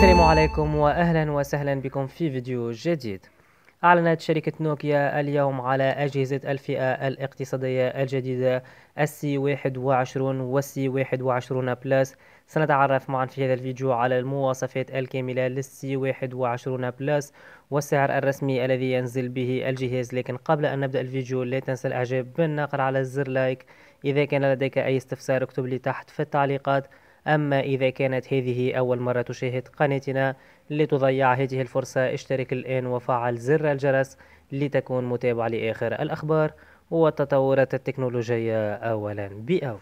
السلام عليكم واهلا وسهلا بكم في فيديو جديد أعلنت شركة نوكيا اليوم على أجهزة الفئة الاقتصادية الجديدة السي 21 والسي 21 بلس سنتعرف معا في هذا الفيديو على المواصفات الكاملة للسي 21 بلس والسعر الرسمي الذي ينزل به الجهاز لكن قبل أن نبدأ الفيديو لا تنسى الإعجاب بالنقر على الزر لايك إذا كان لديك أي استفسار اكتب لي تحت في التعليقات أما إذا كانت هذه أول مرة تشاهد قناتنا لتضيع هذه الفرصة اشترك الآن وفعل زر الجرس لتكون متابع لآخر الأخبار والتطورات التكنولوجية أولا بأول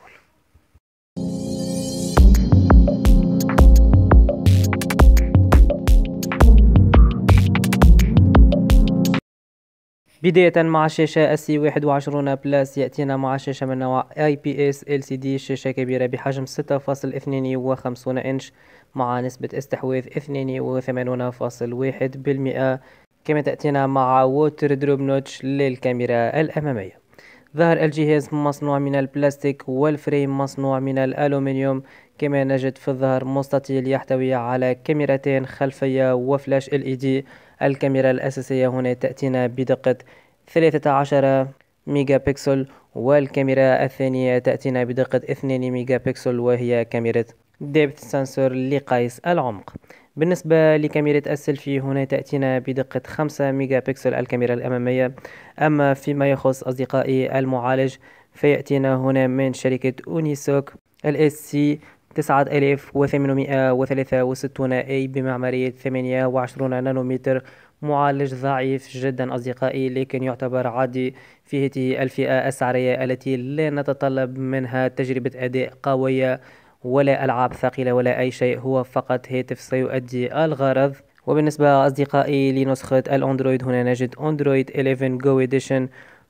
بداية مع الشاشة السي 21 بلاس يأتينا مع شاشة من نوع IPS LCD شاشة كبيرة بحجم 6.52 إنش مع نسبة استحواذ 82.1% كما تأتينا مع ووتر دروب نوتش للكاميرا الأمامية ظهر الجهاز مصنوع من البلاستيك والفريم مصنوع من الألومنيوم كما نجد في الظهر مستطيل يحتوي على كاميرتين خلفية وفلاش LED الكاميرا الأساسية هنا تأتينا بدقة 13 ميجا بكسل والكاميرا الثانية تأتينا بدقة 2 ميجا بكسل وهي كاميرا ديبت سنسور لقيس العمق بالنسبة لكاميرا السيلفي هنا تأتينا بدقة 5 ميجا بكسل الكاميرا الأمامية أما فيما يخص أصدقائي المعالج فيأتينا هنا من شركة أونيسوك الاس سي تسعة آلاف وثمانمائة وثلاثة وستون أي بمعمارية ثمانية وعشرون نانومتر معالج ضعيف جدا أصدقائي لكن يعتبر عادي في هذه الفئة السعرية التي لا نتطلب منها تجربة أداء قوية ولا ألعاب ثقيلة ولا أي شيء هو فقط هاتف سيؤدي الغرض وبالنسبة أصدقائي لنسخة الأندرويد هنا نجد أندرويد 11 جو اديشن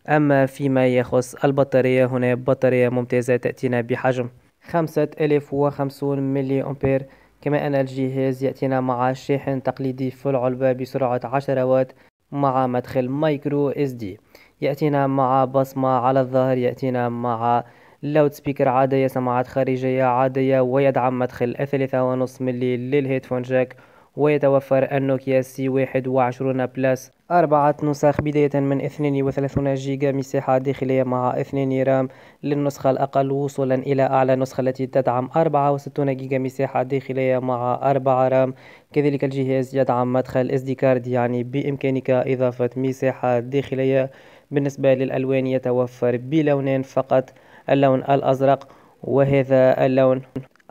أما فيما يخص البطارية هنا بطارية ممتازة تأتينا بحجم خمسة ألاف وخمسون ملي أمبير كما أن الجهاز يأتينا مع شاحن تقليدي في العلبة بسرعة عشرة وات مع مدخل مايكرو اس دي يأتينا مع بصمة على الظهر يأتينا مع لاود سبيكر عادية سماعات خارجية عادية ويدعم مدخل ثلاثة ونص ملي للهيدفون جاك ويتوفر النوكيا سي واحد وعشرون بلس أربعة نسخ بداية من 32 جيجا مساحة داخلية مع 2 رام للنسخة الأقل وصولا إلى أعلى نسخة التي تدعم 64 جيجا مساحة داخلية مع 4 رام كذلك الجهاز يدعم مدخل SD كارد يعني بإمكانك إضافة مساحة داخلية بالنسبة للألوان يتوفر بلونين فقط اللون الأزرق وهذا اللون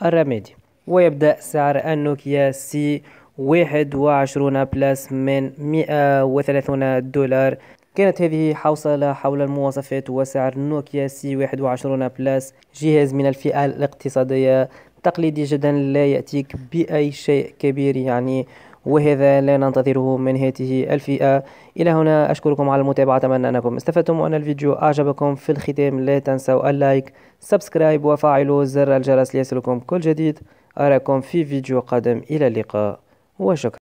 الرمادي ويبدأ سعر النوكيا سي واحد وعشرون بلاس من مئة وثلاثون دولار كانت هذه حوصلة حول المواصفات وسعر نوكيا سي واحد وعشرون بلاس جهاز من الفئة الاقتصادية تقليدي جدا لا يأتيك بأي شيء كبير يعني وهذا لا ننتظره من هذه الفئة إلى هنا أشكركم على المتابعة أتمنى أنكم استفدتم وأن الفيديو أعجبكم في الختام لا تنسوا اللايك سبسكرايب وفعلوا زر الجرس ليصلكم كل جديد أراكم في فيديو قادم إلى اللقاء Ось